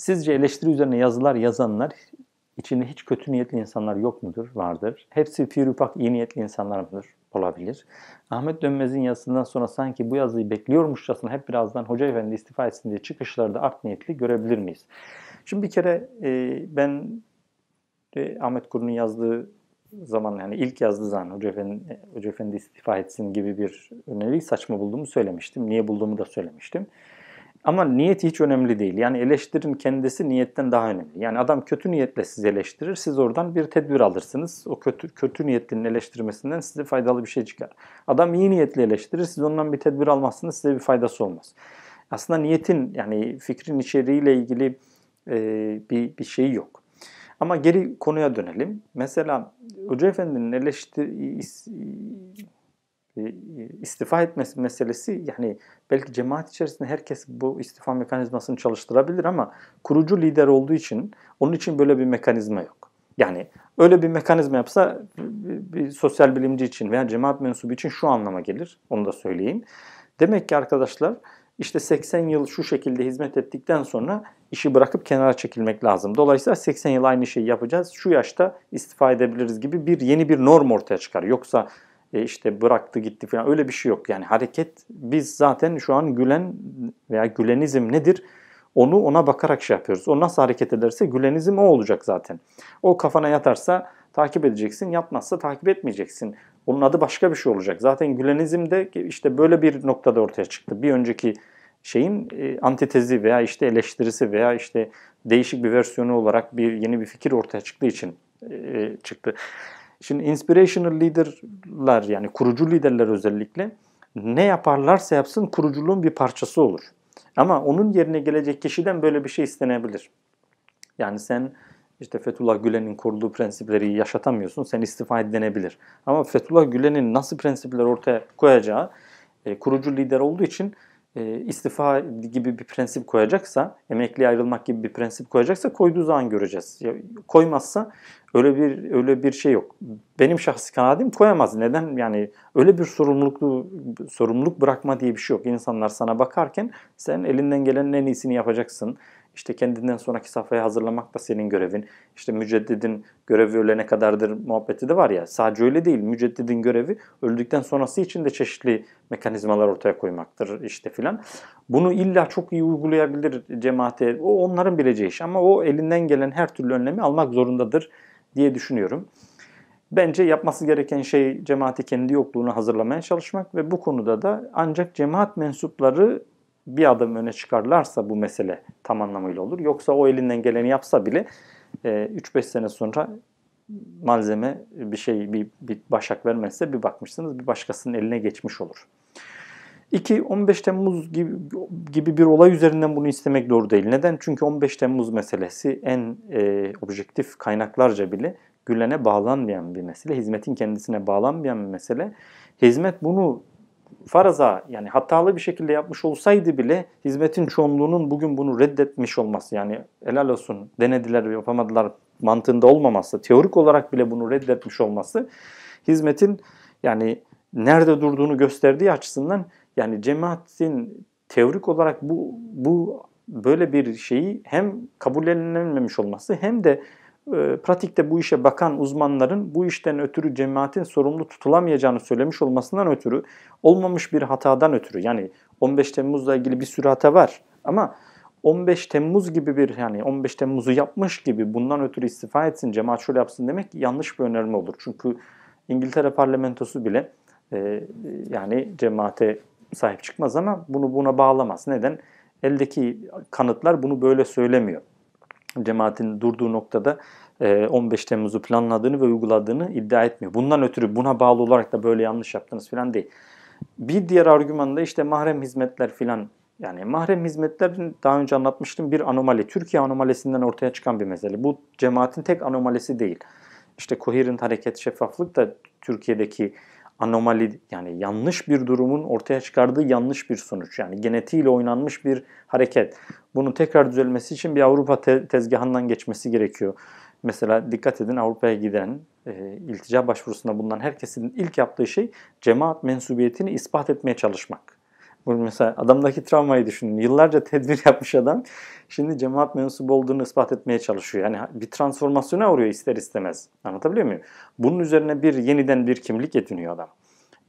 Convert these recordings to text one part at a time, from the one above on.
Sizce eleştiri üzerine yazılar yazanlar içinde hiç kötü niyetli insanlar yok mudur? Vardır. Hepsi Firupak iyi niyetli insanlar mıdır? Olabilir. Ahmet Dönmez'in yazısından sonra sanki bu yazıyı bekliyormuşçasına hep birazdan Hoca Efendi istifa etsin diye çıkışları da art niyetli görebilir miyiz? Şimdi bir kere e, ben e, Ahmet Kuru'nun yazdığı zaman yani ilk yazdığı zaman Hoca Efendi, Hoca Efendi istifa etsin gibi bir öneriyi saçma bulduğumu söylemiştim. Niye bulduğumu da söylemiştim. Ama niyet hiç önemli değil. Yani eleştirin kendisi niyetten daha önemli. Yani adam kötü niyetle sizi eleştirir. Siz oradan bir tedbir alırsınız. O kötü, kötü niyetlinin eleştirmesinden size faydalı bir şey çıkar. Adam iyi niyetle eleştirir. Siz ondan bir tedbir almazsınız. Size bir faydası olmaz. Aslında niyetin yani fikrin içeriğiyle ilgili e, bir, bir şey yok. Ama geri konuya dönelim. Mesela Hoca Efendi'nin eleştiri istifa etmesi meselesi yani belki cemaat içerisinde herkes bu istifa mekanizmasını çalıştırabilir ama kurucu lider olduğu için onun için böyle bir mekanizma yok. Yani öyle bir mekanizma yapsa bir sosyal bilimci için veya cemaat mensubu için şu anlama gelir. Onu da söyleyeyim. Demek ki arkadaşlar işte 80 yıl şu şekilde hizmet ettikten sonra işi bırakıp kenara çekilmek lazım. Dolayısıyla 80 yıl aynı şeyi yapacağız. Şu yaşta istifa edebiliriz gibi bir yeni bir norm ortaya çıkar. Yoksa e, işte bıraktı gitti falan öyle bir şey yok. Yani hareket biz zaten şu an gülen veya gülenizm nedir? Onu ona bakarak şey yapıyoruz. O nasıl hareket ederse gülenizm o olacak zaten. O kafana yatarsa takip edeceksin, yatmazsa takip etmeyeceksin. Onun adı başka bir şey olacak. Zaten gülenizm de işte böyle bir noktada ortaya çıktı. Bir önceki şeyin e, antitezi veya işte eleştirisi veya işte değişik bir versiyonu olarak bir yeni bir fikir ortaya çıktığı için e, çıktı. Şimdi inspirational liderler yani kurucu liderler özellikle ne yaparlarsa yapsın kuruculuğun bir parçası olur. Ama onun yerine gelecek kişiden böyle bir şey istenebilir. Yani sen işte Fethullah Gülen'in kurduğu prensipleri yaşatamıyorsun. Sen istifa edilebilir. Ama Fethullah Gülen'in nasıl prensipler ortaya koyacağı e, kurucu lider olduğu için e, istifa gibi bir prensip koyacaksa, emekli ayrılmak gibi bir prensip koyacaksa koyduğu zaman göreceğiz. Ya, koymazsa öyle bir öyle bir şey yok. Benim şahsi kanaatim koyamaz. Neden? Yani öyle bir sorumluluklu sorumluluk bırakma diye bir şey yok. İnsanlar sana bakarken sen elinden gelen en iyisini yapacaksın. İşte kendinden sonraki safhaya hazırlamak da senin görevin. İşte müceddidin görevi ölene kadardır muhabbeti de var ya. Sadece öyle değil. Müceddidin görevi öldükten sonrası için de çeşitli mekanizmalar ortaya koymaktır işte filan. Bunu illa çok iyi uygulayabilir cemaate. O onların bileceği iş ama o elinden gelen her türlü önlemi almak zorundadır diye düşünüyorum. Bence yapması gereken şey cemaati kendi yokluğuna hazırlamaya çalışmak ve bu konuda da ancak cemaat mensupları bir adım öne çıkarlarsa bu mesele tam anlamıyla olur. Yoksa o elinden geleni yapsa bile 3-5 e, sene sonra malzeme bir şey bir, bir başak vermezse bir bakmışsınız bir başkasının eline geçmiş olur. 2 15 Temmuz gibi, gibi bir olay üzerinden bunu istemek doğru değil. Neden? Çünkü 15 Temmuz meselesi en e, objektif kaynaklarca bile Gülen'e bağlanmayan bir mesele, hizmetin kendisine bağlanmayan bir mesele. Hizmet bunu faraza yani hatalı bir şekilde yapmış olsaydı bile hizmetin çoğunluğunun bugün bunu reddetmiş olması yani helal olsun denediler yapamadılar mantığında olmaması, teorik olarak bile bunu reddetmiş olması hizmetin yani nerede durduğunu gösterdiği açısından yani cemaatin teorik olarak bu bu böyle bir şeyi hem kabullenilmemiş olması hem de ee, pratikte bu işe bakan uzmanların bu işten ötürü cemaatin sorumlu tutulamayacağını söylemiş olmasından ötürü olmamış bir hatadan ötürü yani 15 Temmuz'la ilgili bir sürü hata var ama 15 Temmuz gibi bir yani 15 Temmuz'u yapmış gibi bundan ötürü istifa etsin cemaat şöyle yapsın demek yanlış bir önerme olur. Çünkü İngiltere parlamentosu bile e, e yani cemaate sahip çıkmaz ama bunu buna bağlamaz. Neden? Eldeki kanıtlar bunu böyle söylemiyor cemaatin durduğu noktada 15 e, Temmuz'u planladığını ve uyguladığını iddia etmiyor. Bundan ötürü buna bağlı olarak da böyle yanlış yaptınız falan değil. Bir diğer argüman da işte mahrem hizmetler filan. Yani mahrem hizmetler daha önce anlatmıştım bir anomali. Türkiye anomalisinden ortaya çıkan bir mesele. Bu cemaatin tek anomalisi değil. İşte Coherent Hareket Şeffaflık da Türkiye'deki anomali yani yanlış bir durumun ortaya çıkardığı yanlış bir sonuç. Yani genetiğiyle oynanmış bir hareket. Bunun tekrar düzelmesi için bir Avrupa te- tezgahından geçmesi gerekiyor. Mesela dikkat edin Avrupa'ya giden e, iltica başvurusunda bulunan herkesin ilk yaptığı şey cemaat mensubiyetini ispat etmeye çalışmak. Mesela adamdaki travmayı düşünün. Yıllarca tedbir yapmış adam şimdi cemaat mensubu olduğunu ispat etmeye çalışıyor. Yani bir transformasyona uğruyor ister istemez. Anlatabiliyor muyum? Bunun üzerine bir yeniden bir kimlik ediniyor adam.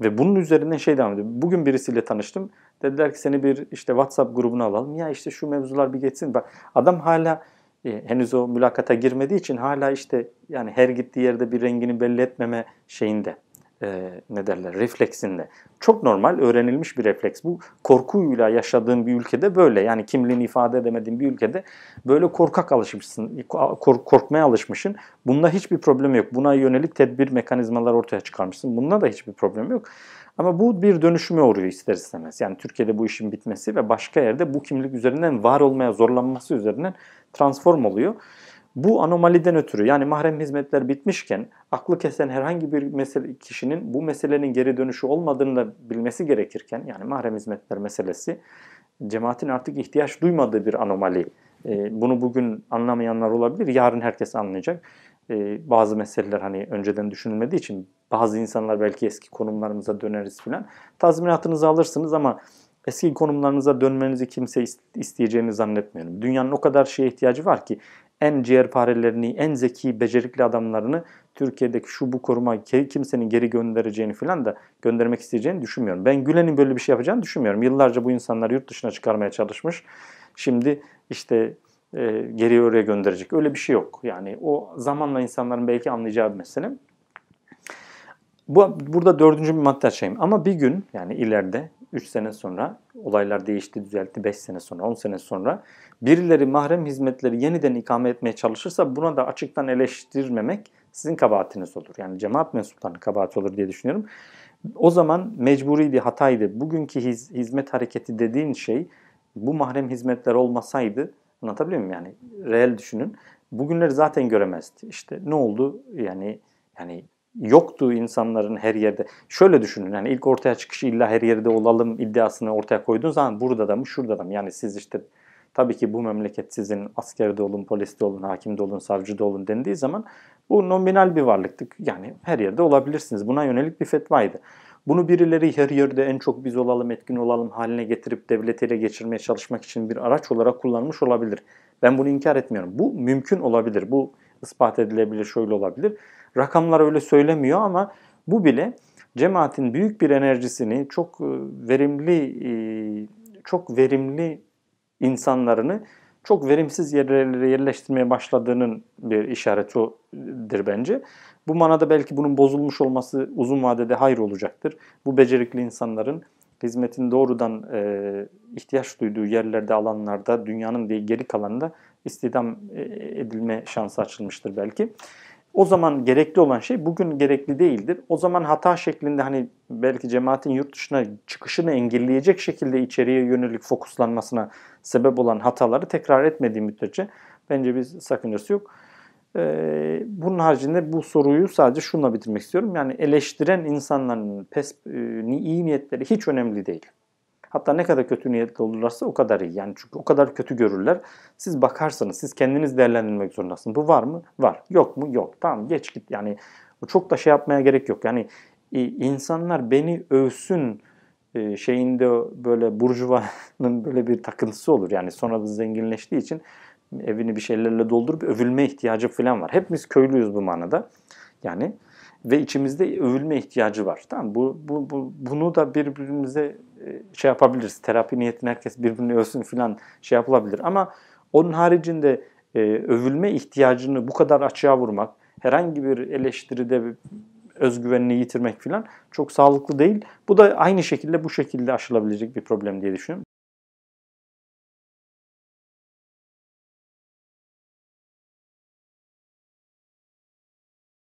Ve bunun üzerinden şey devam ediyor. Bugün birisiyle tanıştım. Dediler ki seni bir işte WhatsApp grubuna alalım. Ya işte şu mevzular bir geçsin. Bak adam hala e, henüz o mülakata girmediği için hala işte yani her gittiği yerde bir rengini belli etmeme şeyinde e, ne derler refleksinle. Çok normal öğrenilmiş bir refleks. Bu korkuyla yaşadığın bir ülkede böyle. Yani kimliğini ifade edemediğin bir ülkede böyle korkak alışmışsın, kork korkmaya alışmışsın. Bunda hiçbir problem yok. Buna yönelik tedbir mekanizmalar ortaya çıkarmışsın. Bunda da hiçbir problem yok. Ama bu bir dönüşüme uğruyor ister istemez. Yani Türkiye'de bu işin bitmesi ve başka yerde bu kimlik üzerinden var olmaya zorlanması üzerinden transform oluyor. Bu anomaliden ötürü yani mahrem hizmetler bitmişken aklı kesen herhangi bir mesele, kişinin bu meselenin geri dönüşü olmadığını da bilmesi gerekirken yani mahrem hizmetler meselesi cemaatin artık ihtiyaç duymadığı bir anomali. E, bunu bugün anlamayanlar olabilir. Yarın herkes anlayacak. E, bazı meseleler hani önceden düşünülmediği için bazı insanlar belki eski konumlarımıza döneriz filan. Tazminatınızı alırsınız ama eski konumlarınıza dönmenizi kimse isteyeceğini zannetmiyorum. Dünyanın o kadar şeye ihtiyacı var ki en ciğerparelerini, en zeki, becerikli adamlarını Türkiye'deki şu bu koruma kimsenin geri göndereceğini falan da göndermek isteyeceğini düşünmüyorum. Ben Gülen'in böyle bir şey yapacağını düşünmüyorum. Yıllarca bu insanları yurt dışına çıkarmaya çalışmış. Şimdi işte e, geri oraya gönderecek. Öyle bir şey yok. Yani o zamanla insanların belki anlayacağı bir mesele. Bu, burada dördüncü bir madde açayım. Ama bir gün yani ileride 3 sene sonra, olaylar değişti, düzeltti 5 sene sonra, 10 sene sonra birileri mahrem hizmetleri yeniden ikame etmeye çalışırsa buna da açıktan eleştirmemek sizin kabahatiniz olur. Yani cemaat mensuplarının kabahati olur diye düşünüyorum. O zaman mecburiydi, hataydı. Bugünkü hiz, hizmet hareketi dediğin şey bu mahrem hizmetler olmasaydı anlatabiliyor muyum yani? Reel düşünün. Bugünleri zaten göremezdi. İşte ne oldu? Yani yani yoktu insanların her yerde. Şöyle düşünün yani ilk ortaya çıkışı illa her yerde olalım iddiasını ortaya koyduğun zaman burada da mı şurada da mı? Yani siz işte tabii ki bu memleket sizin askerde olun, poliste olun, hakimde olun, savcıda olun dendiği zaman bu nominal bir varlıktı. Yani her yerde olabilirsiniz. Buna yönelik bir fetvaydı. Bunu birileri her yerde en çok biz olalım, etkin olalım haline getirip devlet ele geçirmeye çalışmak için bir araç olarak kullanmış olabilir. Ben bunu inkar etmiyorum. Bu mümkün olabilir. Bu ispat edilebilir, şöyle olabilir. Rakamlar öyle söylemiyor ama bu bile cemaatin büyük bir enerjisini çok e, verimli e, çok verimli insanlarını çok verimsiz yerlere yerleştirmeye başladığının bir işaretidir bence. Bu manada belki bunun bozulmuş olması uzun vadede hayır olacaktır. Bu becerikli insanların hizmetin doğrudan e, ihtiyaç duyduğu yerlerde, alanlarda, dünyanın diye geri kalanında istihdam e, edilme şansı açılmıştır belki. O zaman gerekli olan şey bugün gerekli değildir. O zaman hata şeklinde hani belki cemaatin yurt dışına çıkışını engelleyecek şekilde içeriye yönelik fokuslanmasına sebep olan hataları tekrar etmediği müddetçe bence bir sakıncası yok. Ee, bunun haricinde bu soruyu sadece şunla bitirmek istiyorum. Yani eleştiren insanların pes, e, iyi niyetleri hiç önemli değil. Hatta ne kadar kötü niyetli olurlarsa o kadar iyi. Yani çünkü o kadar kötü görürler. Siz bakarsınız, siz kendiniz değerlendirmek zorundasınız. Bu var mı? Var. Yok mu? Yok. Tamam geç git. Yani çok da şey yapmaya gerek yok. Yani e, insanlar beni övsün e, şeyinde böyle burjuvanın böyle bir takıntısı olur. Yani sonra da zenginleştiği için evini bir şeylerle doldurup övülme ihtiyacı falan var. Hepimiz köylüyüz bu manada. Yani ve içimizde övülme ihtiyacı var. Tamam bu, bu, bu bunu da birbirimize e, şey yapabiliriz. Terapi niyetine herkes birbirini övsün filan şey yapılabilir ama onun haricinde e, övülme ihtiyacını bu kadar açığa vurmak, herhangi bir eleştiride özgüvenini yitirmek filan çok sağlıklı değil. Bu da aynı şekilde bu şekilde aşılabilecek bir problem diye düşünüyorum.